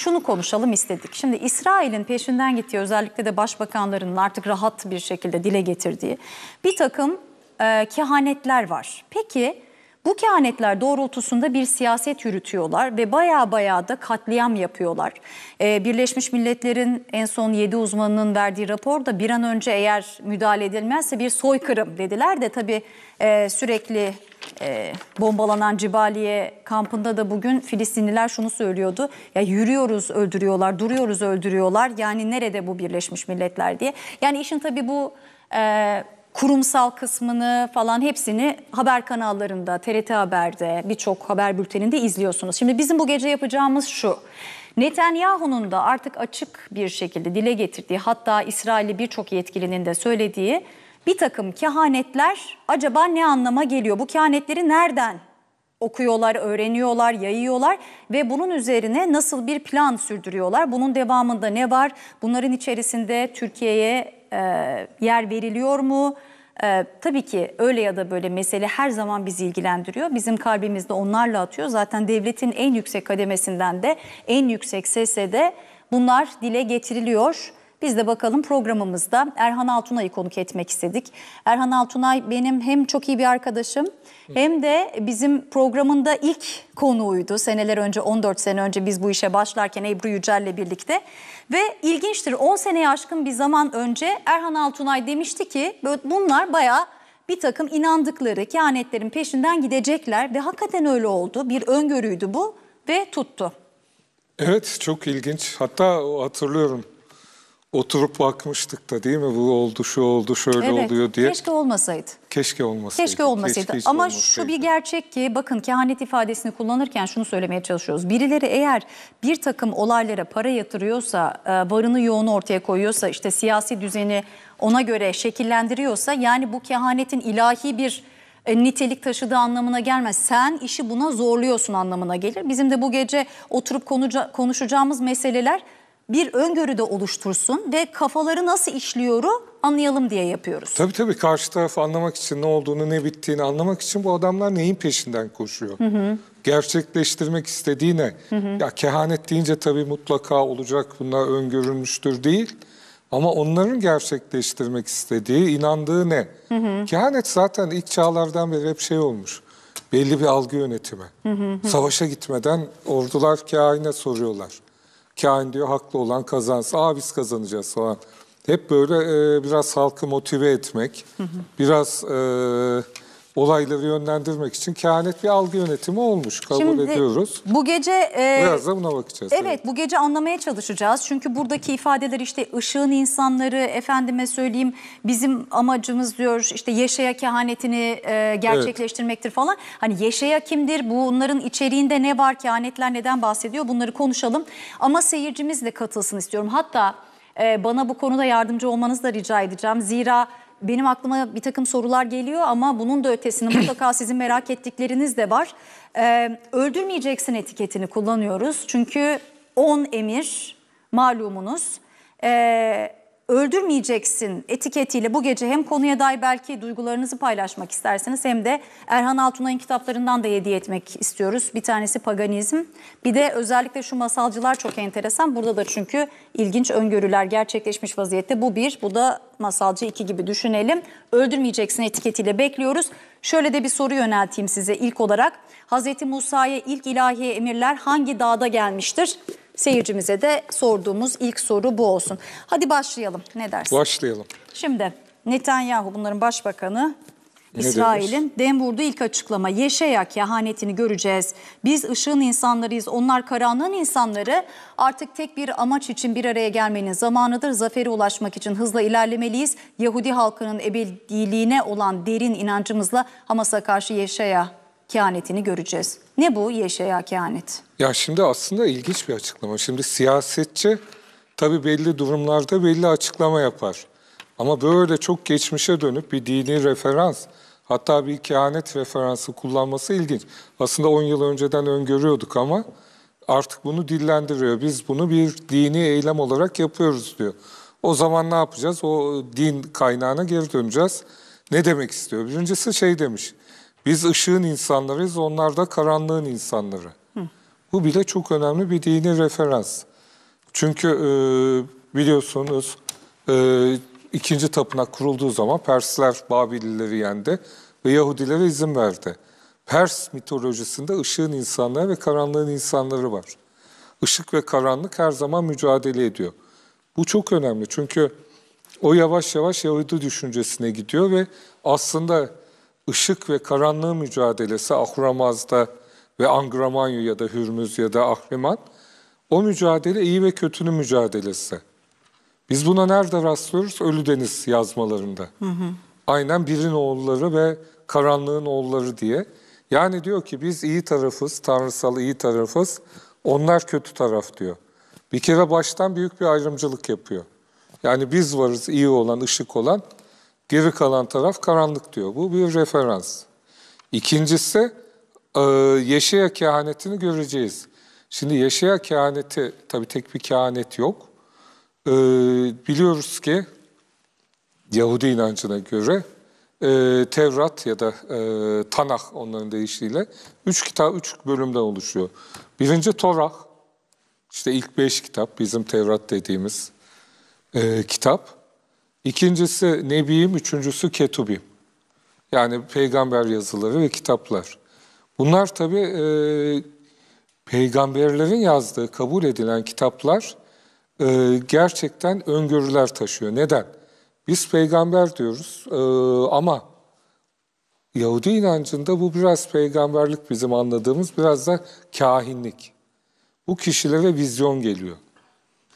şunu konuşalım istedik. Şimdi İsrail'in peşinden gittiği özellikle de başbakanlarının artık rahat bir şekilde dile getirdiği bir takım e, kehanetler var. Peki bu kehanetler doğrultusunda bir siyaset yürütüyorlar ve baya baya da katliam yapıyorlar. Ee, Birleşmiş Milletler'in en son 7 uzmanının verdiği raporda bir an önce eğer müdahale edilmezse bir soykırım dediler de tabii e, sürekli e, bombalanan Cibaliye kampında da bugün Filistinliler şunu söylüyordu. Ya yürüyoruz öldürüyorlar, duruyoruz öldürüyorlar. Yani nerede bu Birleşmiş Milletler diye. Yani işin tabii bu e, kurumsal kısmını falan hepsini haber kanallarında, TRT Haber'de, birçok haber bülteninde izliyorsunuz. Şimdi bizim bu gece yapacağımız şu. Netanyahu'nun da artık açık bir şekilde dile getirdiği hatta İsrail'i birçok yetkilinin de söylediği bir takım kehanetler acaba ne anlama geliyor? Bu kehanetleri nereden okuyorlar, öğreniyorlar, yayıyorlar ve bunun üzerine nasıl bir plan sürdürüyorlar? Bunun devamında ne var? Bunların içerisinde Türkiye'ye e, yer veriliyor mu? Ee, tabii ki öyle ya da böyle mesele her zaman bizi ilgilendiriyor. Bizim kalbimizde onlarla atıyor. Zaten devletin en yüksek kademesinden de en yüksek sesle de bunlar dile getiriliyor. Biz de bakalım programımızda Erhan Altunay'ı konuk etmek istedik. Erhan Altunay benim hem çok iyi bir arkadaşım hem de bizim programında ilk konuğuydu. Seneler önce 14 sene önce biz bu işe başlarken Ebru Yücel'le birlikte. Ve ilginçtir 10 seneye aşkın bir zaman önce Erhan Altunay demişti ki bunlar bayağı bir takım inandıkları kehanetlerin peşinden gidecekler ve hakikaten öyle oldu. Bir öngörüydü bu ve tuttu. Evet çok ilginç. Hatta hatırlıyorum oturup bakmıştık da değil mi? Bu oldu, şu oldu, şöyle evet, oluyor diye. Keşke olmasaydı. Keşke olmasaydı. Keşke olmasaydı. Keşke Ama olmasaydı. şu bir gerçek ki bakın kehanet ifadesini kullanırken şunu söylemeye çalışıyoruz. Birileri eğer bir takım olaylara para yatırıyorsa, e, varını yoğunu ortaya koyuyorsa, işte siyasi düzeni ona göre şekillendiriyorsa yani bu kehanetin ilahi bir e, nitelik taşıdığı anlamına gelmez. Sen işi buna zorluyorsun anlamına gelir. Bizim de bu gece oturup konuca, konuşacağımız meseleler bir öngörü de oluştursun ve kafaları nasıl işliyoru anlayalım diye yapıyoruz. Tabii tabii karşı tarafı anlamak için ne olduğunu ne bittiğini anlamak için bu adamlar neyin peşinden koşuyor? Hı hı. Gerçekleştirmek istediği ne? Hı hı. Ya kehanet deyince tabii mutlaka olacak bunlar öngörülmüştür değil. Ama onların gerçekleştirmek istediği, inandığı ne? Hı hı. Kehanet zaten ilk çağlardan beri hep şey olmuş. Belli bir algı yönetimi. Hı hı hı. Savaşa gitmeden ordular kahine soruyorlar. Kain diyor haklı olan kazansın. Aa biz kazanacağız falan. Hep böyle e, biraz halkı motive etmek, hı hı. biraz... E, olayları yönlendirmek için kehanet bir algı yönetimi olmuş kabul Şimdi, ediyoruz. Bu gece e, biraz da buna bakacağız. Evet, evet bu gece anlamaya çalışacağız. Çünkü buradaki ifadeler işte ışığın insanları efendime söyleyeyim bizim amacımız diyor işte Yeşaya kehanetini e, gerçekleştirmektir evet. falan. Hani Yeşaya kimdir? Bunların içeriğinde ne var? Kehanetler neden bahsediyor? Bunları konuşalım. Ama seyircimiz de katılsın istiyorum. Hatta e, bana bu konuda yardımcı olmanızı da rica edeceğim. Zira benim aklıma bir takım sorular geliyor ama bunun da ötesinde mutlaka sizin merak ettikleriniz de var. Ee, öldürmeyeceksin etiketini kullanıyoruz. Çünkü 10 emir malumunuz. Ee, öldürmeyeceksin etiketiyle bu gece hem konuya dair belki duygularınızı paylaşmak istersiniz hem de Erhan Altunay'ın kitaplarından da hediye etmek istiyoruz. Bir tanesi paganizm bir de özellikle şu masalcılar çok enteresan. Burada da çünkü ilginç öngörüler gerçekleşmiş vaziyette. Bu bir bu da masalcı iki gibi düşünelim. Öldürmeyeceksin etiketiyle bekliyoruz. Şöyle de bir soru yönelteyim size ilk olarak. Hz. Musa'ya ilk ilahi emirler hangi dağda gelmiştir? Seyircimize de sorduğumuz ilk soru bu olsun. Hadi başlayalım. Ne dersin? Başlayalım. Şimdi Netanyahu bunların başbakanı İsrail'in Denver'da ilk açıklama Yeşeya kehanetini göreceğiz. Biz ışığın insanlarıyız onlar karanlığın insanları artık tek bir amaç için bir araya gelmenin zamanıdır. Zafere ulaşmak için hızla ilerlemeliyiz. Yahudi halkının ebediliğine olan derin inancımızla Hamas'a karşı Yeşeya kehanetini göreceğiz. Ne bu Yeşaya kehanet? Ya şimdi aslında ilginç bir açıklama. Şimdi siyasetçi tabii belli durumlarda belli açıklama yapar. Ama böyle çok geçmişe dönüp bir dini referans, hatta bir kehanet referansı kullanması ilginç. Aslında 10 yıl önceden öngörüyorduk ama artık bunu dillendiriyor. Biz bunu bir dini eylem olarak yapıyoruz diyor. O zaman ne yapacağız? O din kaynağına geri döneceğiz. Ne demek istiyor? Birincisi şey demiş. Biz ışığın insanlarıyız, onlar da karanlığın insanları. Bu bile çok önemli bir dini referans. Çünkü e, biliyorsunuz e, ikinci tapınak kurulduğu zaman Persler Babilileri yendi ve Yahudilere izin verdi. Pers mitolojisinde ışığın insanları ve karanlığın insanları var. Işık ve karanlık her zaman mücadele ediyor. Bu çok önemli çünkü o yavaş yavaş Yahudi düşüncesine gidiyor ve aslında ışık ve karanlığı mücadelesi Ahramaz'da ve Angramanyu ya da Hürmüz ya da Ahriman, o mücadele iyi ve kötünün mücadelesi. Biz buna nerede rastlıyoruz? Ölü Deniz yazmalarında. Hı hı. Aynen birin oğulları ve karanlığın oğulları diye. Yani diyor ki biz iyi tarafız, tanrısal iyi tarafız, onlar kötü taraf diyor. Bir kere baştan büyük bir ayrımcılık yapıyor. Yani biz varız iyi olan, ışık olan, Geri kalan taraf karanlık diyor. Bu bir referans. İkincisi e, Yeşaya kehanetini göreceğiz. Şimdi Yeşaya kehaneti, tabii tek bir kehanet yok. E, biliyoruz ki Yahudi inancına göre e, Tevrat ya da e, Tanah onların deyişiyle üç kitap, üç bölümden oluşuyor. Birinci Torah, işte ilk beş kitap bizim Tevrat dediğimiz e, kitap. İkincisi Nebiyim, üçüncüsü Ketubim. Yani peygamber yazıları ve kitaplar. Bunlar tabii e, peygamberlerin yazdığı, kabul edilen kitaplar e, gerçekten öngörüler taşıyor. Neden? Biz peygamber diyoruz e, ama Yahudi inancında bu biraz peygamberlik bizim anladığımız, biraz da kahinlik. Bu kişilere vizyon geliyor.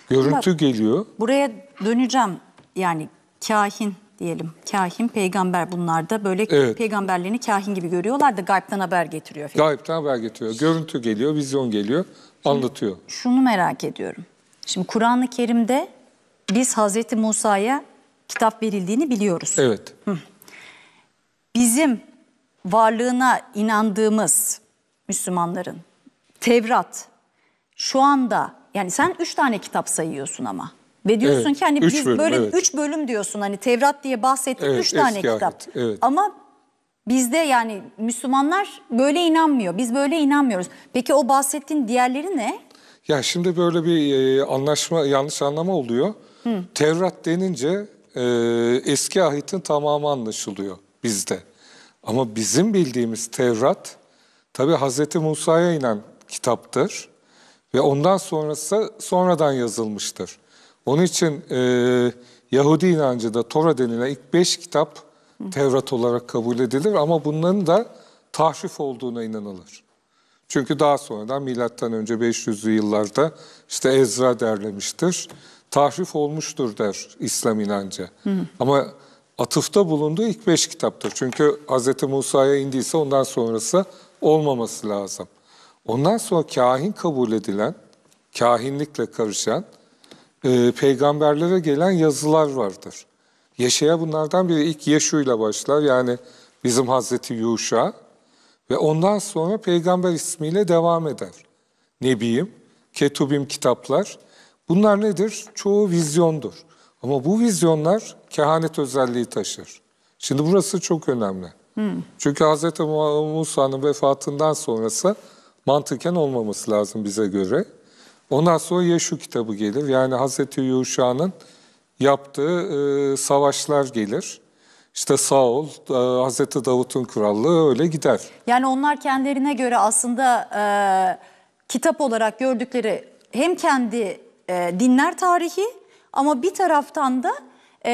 Görüntü Ama geliyor. Buraya döneceğim. Yani kahin diyelim. Kahin, peygamber bunlar da böyle evet. peygamberlerini kahin gibi görüyorlar da gaybden haber getiriyor. Film. Gaybden haber getiriyor. Görüntü geliyor, vizyon geliyor, Şimdi, anlatıyor. Şunu merak ediyorum. Şimdi Kur'an-ı Kerim'de biz Hazreti Musa'ya kitap verildiğini biliyoruz. Evet. Hı. Bizim varlığına inandığımız Müslümanların Tevrat şu anda yani sen üç tane kitap sayıyorsun ama. Ve diyorsun evet, ki hani biz bölüm, bölüm evet. üç bölüm diyorsun hani Tevrat diye bahsettik evet, üç tane kitap. Ahit, evet. Ama bizde yani Müslümanlar böyle inanmıyor. Biz böyle inanmıyoruz. Peki o bahsettiğin diğerleri ne? Ya şimdi böyle bir e, anlaşma yanlış anlama oluyor. Hı. Tevrat denince e, eski ahitin tamamı anlaşılıyor bizde. Ama bizim bildiğimiz Tevrat tabi Hazreti Musa'ya inen kitaptır. Ve ondan sonrası sonradan yazılmıştır. Onun için e, Yahudi inancı da Tora denilen ilk beş kitap Tevrat olarak kabul edilir ama bunların da tahrif olduğuna inanılır. Çünkü daha sonradan milattan önce 500'lü yıllarda işte Ezra derlemiştir. Tahrif olmuştur der İslam inancı. Hı. Ama atıfta bulunduğu ilk beş kitaptır. Çünkü Hz. Musa'ya indiyse ondan sonrası olmaması lazım. Ondan sonra kahin kabul edilen, kahinlikle karışan e, peygamberlere gelen yazılar vardır. Yaşaya bunlardan biri ilk Yeşu ile başlar yani bizim Hazreti Yuşa ve ondan sonra peygamber ismiyle devam eder. Nebiyim, Ketubim kitaplar. Bunlar nedir? Çoğu vizyondur. Ama bu vizyonlar kehanet özelliği taşır. Şimdi burası çok önemli. Hmm. Çünkü Hz. Musa'nın vefatından sonrası mantıken olmaması lazım bize göre. Ondan sonra Yeşu kitabı gelir. Yani Hazreti Yuşa'nın yaptığı e, savaşlar gelir. İşte Saul, e, Hazreti Davut'un krallığı öyle gider. Yani onlar kendilerine göre aslında e, kitap olarak gördükleri hem kendi e, dinler tarihi ama bir taraftan da e,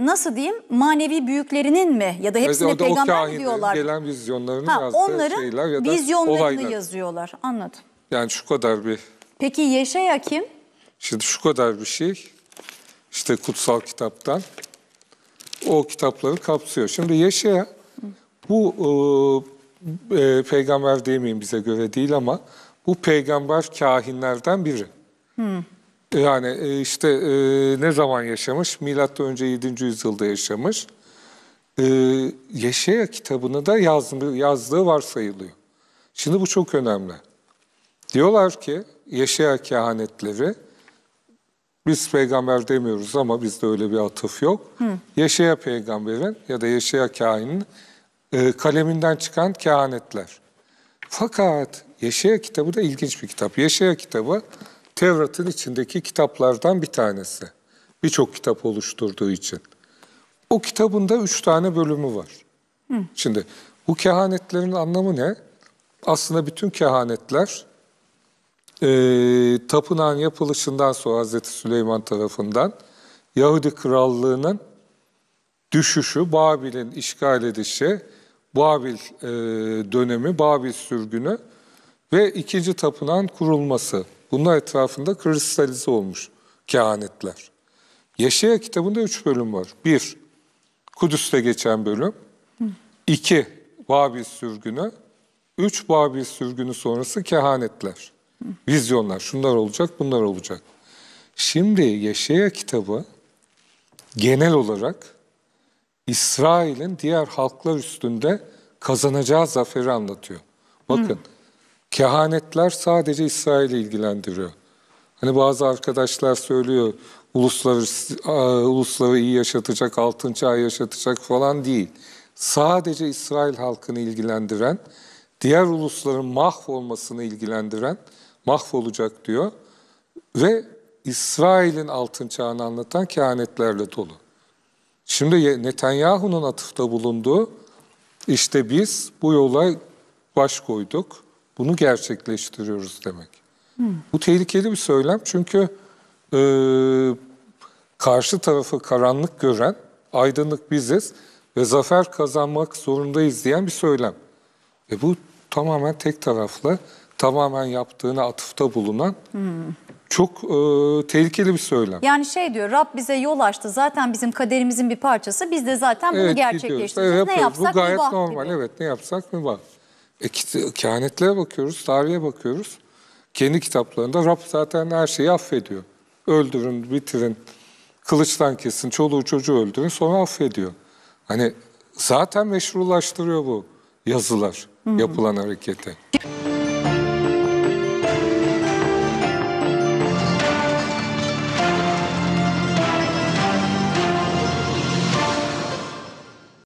nasıl diyeyim manevi büyüklerinin mi ya da hepsine Mesela peygamber kahin, diyorlar. Gelen vizyonlarını ha, yazdığı onların şeyler ya da vizyonlarını olaylar. yazıyorlar anladım. Yani şu kadar bir Peki Yeşaya kim? Şimdi şu kadar bir şey işte kutsal kitaptan o kitapları kapsıyor. Şimdi Yeşaya bu e, e peygamber demeyeyim bize göre değil ama bu peygamber kahinlerden biri. Hmm. Yani e, işte e, ne zaman yaşamış? Milattan önce 7. yüzyılda yaşamış. E, Yeşaya kitabını da yazdığı, yazdığı varsayılıyor. Şimdi bu çok önemli. Diyorlar ki Yeşaya kehanetleri, biz peygamber demiyoruz ama bizde öyle bir atıf yok. Hı. Yeşaya peygamberin ya da Yeşaya kainin e, kaleminden çıkan kehanetler. Fakat Yeşaya kitabı da ilginç bir kitap. Yeşaya kitabı Tevrat'ın içindeki kitaplardan bir tanesi. Birçok kitap oluşturduğu için. O kitabında üç tane bölümü var. Hı. Şimdi bu kehanetlerin anlamı ne? Aslında bütün kehanetler e, tapınağın yapılışından sonra Hazreti Süleyman tarafından Yahudi krallığının düşüşü, Babil'in işgal edişi, Babil e, dönemi, Babil sürgünü ve ikinci tapınağın kurulması. Bunlar etrafında kristalize olmuş kehanetler. Yaşaya kitabında üç bölüm var. Bir, Kudüs'te geçen bölüm. Hı. İki, Babil sürgünü. Üç, Babil sürgünü sonrası kehanetler. Vizyonlar, şunlar olacak, bunlar olacak. Şimdi Yaşaya kitabı genel olarak İsrail'in diğer halklar üstünde kazanacağı zaferi anlatıyor. Bakın Hı. kehanetler sadece İsrail'i ilgilendiriyor. Hani bazı arkadaşlar söylüyor ulusları, ulusları iyi yaşatacak, altın çağı yaşatacak falan değil. Sadece İsrail halkını ilgilendiren, diğer ulusların mahvolmasını ilgilendiren mahvolacak diyor. Ve İsrail'in altın çağını anlatan kehanetlerle dolu. Şimdi Netanyahu'nun atıfta bulunduğu işte biz bu yola baş koyduk, bunu gerçekleştiriyoruz demek. Hmm. Bu tehlikeli bir söylem çünkü e, karşı tarafı karanlık gören aydınlık biziz ve zafer kazanmak zorundayız diyen bir söylem. Ve bu tamamen tek taraflı tamamen yaptığına atıfta bulunan hmm. çok e, tehlikeli bir söylem. Yani şey diyor Rab bize yol açtı zaten bizim kaderimizin bir parçası biz de zaten bunu evet, gerçekleştireceğiz. Evet, ne yapsak bu gayet mübah normal gibi. evet ne yapsak mübah. E, kehanetlere bakıyoruz, tarihe bakıyoruz. Kendi kitaplarında Rab zaten her şeyi affediyor. Öldürün, bitirin, kılıçtan kesin, çoluğu çocuğu öldürün sonra affediyor. Hani zaten meşrulaştırıyor bu yazılar, Hı yapılan harekete.